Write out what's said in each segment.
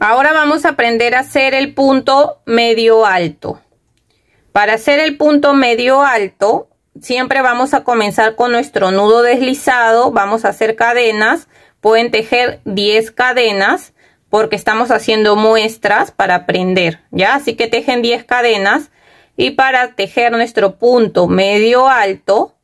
Ahora vamos a aprender a hacer el punto medio alto. Para hacer el punto medio alto, siempre vamos a comenzar con nuestro nudo deslizado. Vamos a hacer cadenas. Pueden tejer 10 cadenas porque estamos haciendo muestras para aprender, ¿ya? Así que tejen 10 cadenas. Y para tejer nuestro punto medio alto,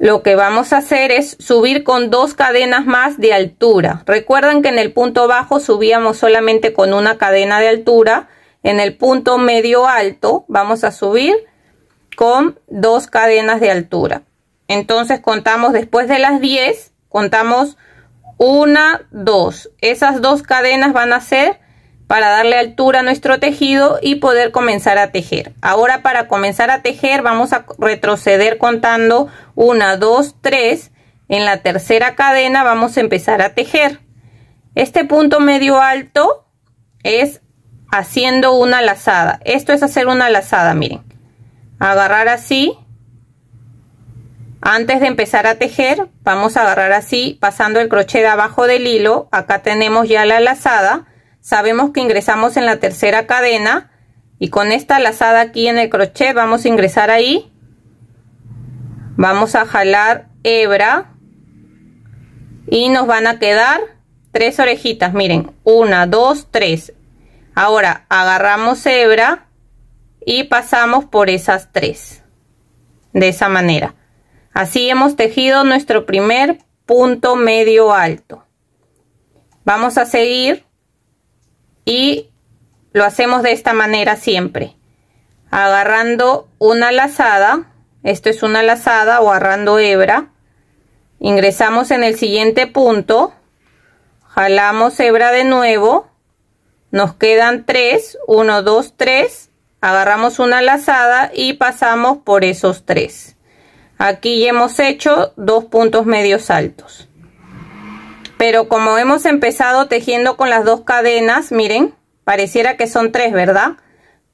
lo que vamos a hacer es subir con dos cadenas más de altura. Recuerdan que en el punto bajo subíamos solamente con una cadena de altura. En el punto medio alto vamos a subir con dos cadenas de altura. Entonces contamos después de las 10, contamos una, dos. Esas dos cadenas van a ser para darle altura a nuestro tejido y poder comenzar a tejer. Ahora para comenzar a tejer vamos a retroceder contando una, 2, 3. En la tercera cadena vamos a empezar a tejer. Este punto medio alto es haciendo una lazada. Esto es hacer una lazada, miren. Agarrar así. Antes de empezar a tejer, vamos a agarrar así, pasando el crochet abajo del hilo. Acá tenemos ya la lazada sabemos que ingresamos en la tercera cadena y con esta lazada aquí en el crochet vamos a ingresar ahí vamos a jalar hebra y nos van a quedar tres orejitas miren una dos tres ahora agarramos hebra y pasamos por esas tres de esa manera así hemos tejido nuestro primer punto medio alto vamos a seguir y lo hacemos de esta manera siempre agarrando una lazada esto es una lazada o agarrando hebra ingresamos en el siguiente punto jalamos hebra de nuevo nos quedan 3 1 2 3 agarramos una lazada y pasamos por esos tres aquí ya hemos hecho dos puntos medios altos pero como hemos empezado tejiendo con las dos cadenas miren pareciera que son tres verdad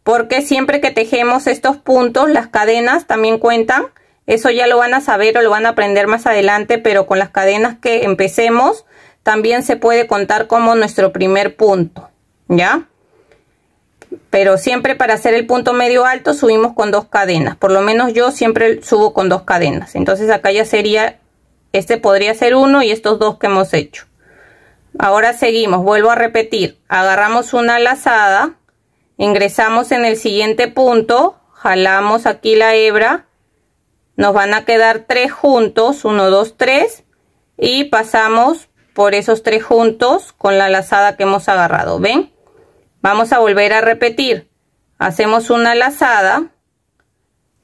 porque siempre que tejemos estos puntos las cadenas también cuentan eso ya lo van a saber o lo van a aprender más adelante pero con las cadenas que empecemos también se puede contar como nuestro primer punto ya pero siempre para hacer el punto medio alto subimos con dos cadenas por lo menos yo siempre subo con dos cadenas entonces acá ya sería este podría ser uno y estos dos que hemos hecho. Ahora seguimos, vuelvo a repetir. Agarramos una lazada, ingresamos en el siguiente punto, jalamos aquí la hebra, nos van a quedar tres juntos, uno dos tres y pasamos por esos tres juntos con la lazada que hemos agarrado, ¿ven? Vamos a volver a repetir. Hacemos una lazada,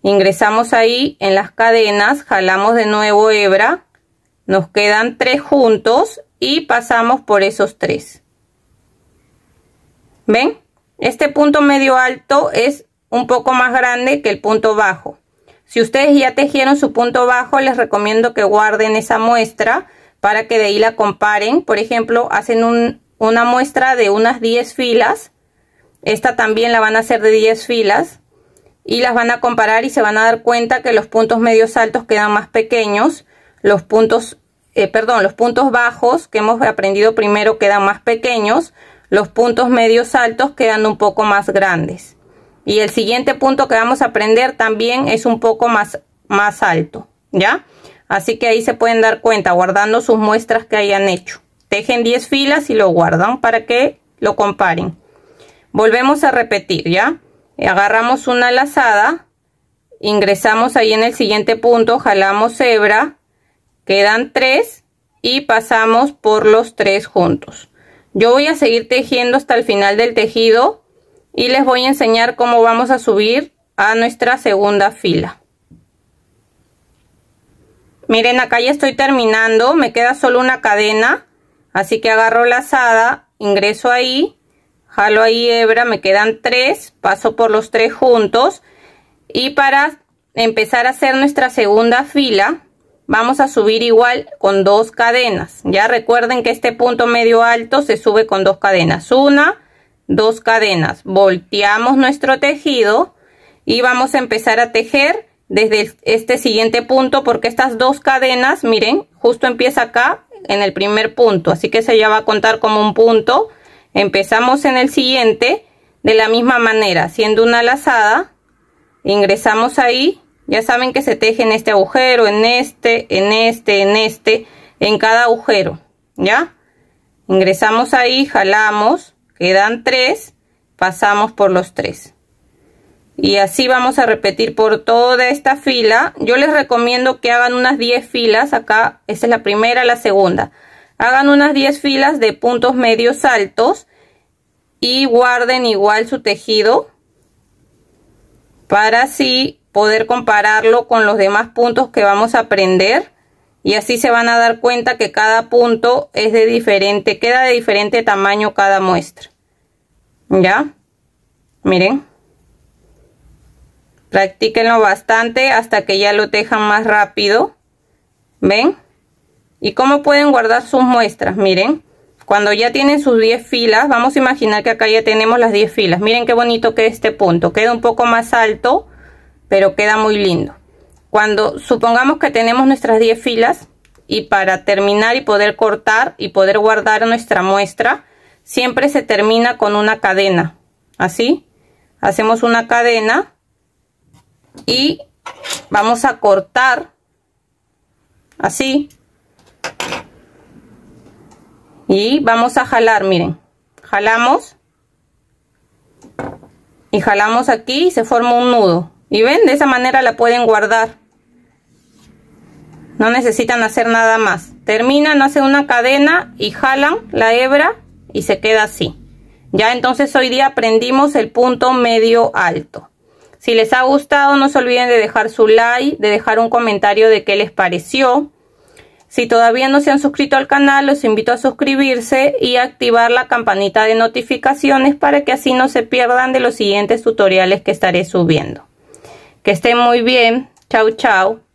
ingresamos ahí en las cadenas, jalamos de nuevo hebra, nos quedan tres juntos y pasamos por esos tres. ¿Ven? Este punto medio alto es un poco más grande que el punto bajo. Si ustedes ya tejieron su punto bajo, les recomiendo que guarden esa muestra para que de ahí la comparen. Por ejemplo, hacen una muestra de unas 10 filas. Esta también la van a hacer de 10 filas. Y las van a comparar y se van a dar cuenta que los puntos medios altos quedan más pequeños. Los puntos eh, perdón, los puntos bajos que hemos aprendido primero quedan más pequeños, los puntos medios altos quedan un poco más grandes. Y el siguiente punto que vamos a aprender también es un poco más, más alto, ¿ya? Así que ahí se pueden dar cuenta guardando sus muestras que hayan hecho. Tejen 10 filas y lo guardan para que lo comparen. Volvemos a repetir, ¿ya? Agarramos una lazada, ingresamos ahí en el siguiente punto, jalamos hebra, quedan tres y pasamos por los tres juntos yo voy a seguir tejiendo hasta el final del tejido y les voy a enseñar cómo vamos a subir a nuestra segunda fila miren acá ya estoy terminando me queda solo una cadena así que agarro la lazada ingreso ahí jalo ahí hebra me quedan tres paso por los tres juntos y para empezar a hacer nuestra segunda fila vamos a subir igual con dos cadenas ya recuerden que este punto medio alto se sube con dos cadenas una dos cadenas volteamos nuestro tejido y vamos a empezar a tejer desde este siguiente punto porque estas dos cadenas miren justo empieza acá en el primer punto así que se ya va a contar como un punto empezamos en el siguiente de la misma manera haciendo una lazada ingresamos ahí ya saben que se teje en este agujero, en este, en este, en este, en cada agujero, ¿ya? Ingresamos ahí, jalamos, quedan tres, pasamos por los tres. Y así vamos a repetir por toda esta fila. Yo les recomiendo que hagan unas 10 filas, acá, esta es la primera, la segunda. Hagan unas 10 filas de puntos medios altos y guarden igual su tejido para así poder compararlo con los demás puntos que vamos a aprender y así se van a dar cuenta que cada punto es de diferente, queda de diferente tamaño cada muestra. ¿Ya? Miren. Practíquenlo bastante hasta que ya lo tejan más rápido. ¿Ven? ¿Y cómo pueden guardar sus muestras? Miren, cuando ya tienen sus 10 filas, vamos a imaginar que acá ya tenemos las 10 filas. Miren qué bonito que este punto. Queda un poco más alto pero queda muy lindo. Cuando supongamos que tenemos nuestras 10 filas y para terminar y poder cortar y poder guardar nuestra muestra, siempre se termina con una cadena, así. Hacemos una cadena y vamos a cortar así y vamos a jalar, miren, jalamos y jalamos aquí y se forma un nudo y ven, de esa manera la pueden guardar. No necesitan hacer nada más. Terminan, hace una cadena y jalan la hebra y se queda así. Ya entonces hoy día aprendimos el punto medio alto. Si les ha gustado no se olviden de dejar su like, de dejar un comentario de qué les pareció. Si todavía no se han suscrito al canal, los invito a suscribirse y activar la campanita de notificaciones para que así no se pierdan de los siguientes tutoriales que estaré subiendo. Que estén muy bien. Chau, chau.